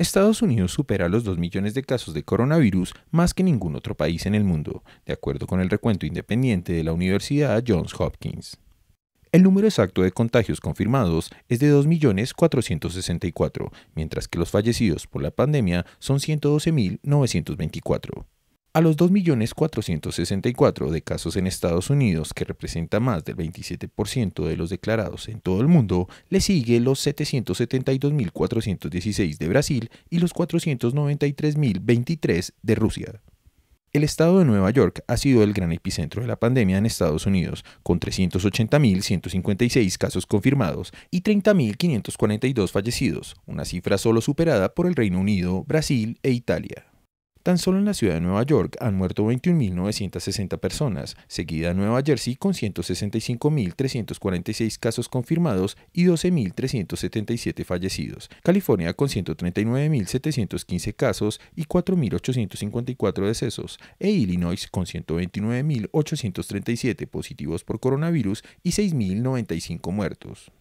Estados Unidos supera los 2 millones de casos de coronavirus más que ningún otro país en el mundo, de acuerdo con el recuento independiente de la Universidad Johns Hopkins. El número exacto de contagios confirmados es de 2.464.000, mientras que los fallecidos por la pandemia son 112.924. A los 2.464.000 de casos en Estados Unidos, que representa más del 27% de los declarados en todo el mundo, le sigue los 772.416 de Brasil y los 493.023 de Rusia. El estado de Nueva York ha sido el gran epicentro de la pandemia en Estados Unidos, con 380.156 casos confirmados y 30.542 fallecidos, una cifra solo superada por el Reino Unido, Brasil e Italia. Tan solo en la ciudad de Nueva York han muerto 21.960 personas, seguida Nueva Jersey con 165.346 casos confirmados y 12.377 fallecidos, California con 139.715 casos y 4.854 decesos, e Illinois con 129.837 positivos por coronavirus y 6.095 muertos.